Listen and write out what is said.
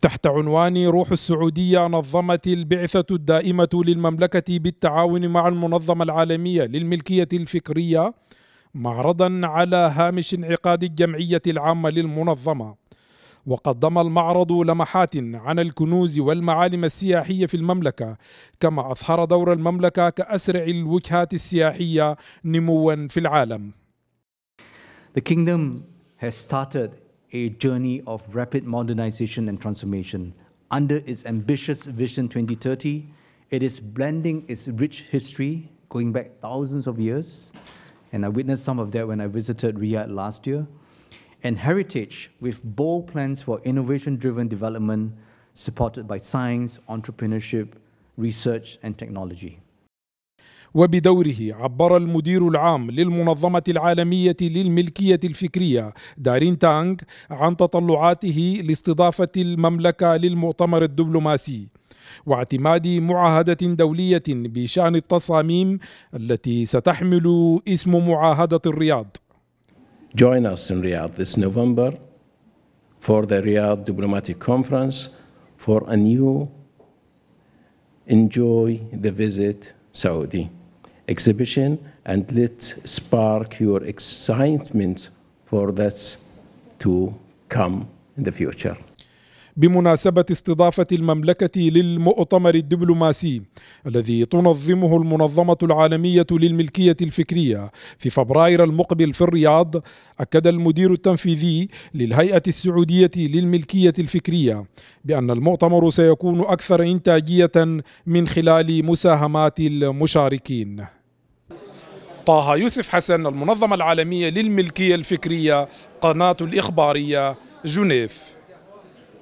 تحت عنوان روح السعودية نظمت البعثة الدائمة للمملكة بالتعاون مع المنظمة العالمية للملكية الفكرية معرضا على هامش انعقاد الجمعية العامة للمنظمة وقدم المعرض لمحات عن الكنوز والمعالم السياحية في المملكة كما أظهر دور المملكة كأسرع الوجهات السياحية نموا في العالم The kingdom has started a journey of rapid modernization and transformation. Under its ambitious Vision 2030, it is blending its rich history, going back thousands of years, and I witnessed some of that when I visited Riyadh last year, and heritage with bold plans for innovation-driven development supported by science, entrepreneurship, research, and technology. وبدوره عبر المدير العام للمنظمة العالمية للملكية الفكرية دارين تانغ عن تطلعاته لاستضافة المملكة للمؤتمر الدبلوماسي واعتماد معاهدة دولية بشأن التصاميم التي ستحمل اسم معاهدة الرياض. Join us in Riyadh this November for the Riyadh Diplomatic Conference for a new Enjoy the visit Saudi. exhibition and let's spark your excitement for that to come in the future. بمناسبة استضافة المملكة للمؤتمر الدبلوماسي الذي تنظمه المنظمة العالمية للملكية الفكرية في فبراير المقبل في الرياض أكد المدير التنفيذي للهيئة السعودية للملكية الفكرية بأن المؤتمر سيكون أكثر إنتاجية من خلال مساهمات المشاركين طه يوسف حسن المنظمة العالمية للملكية الفكرية قناة الإخبارية جنيف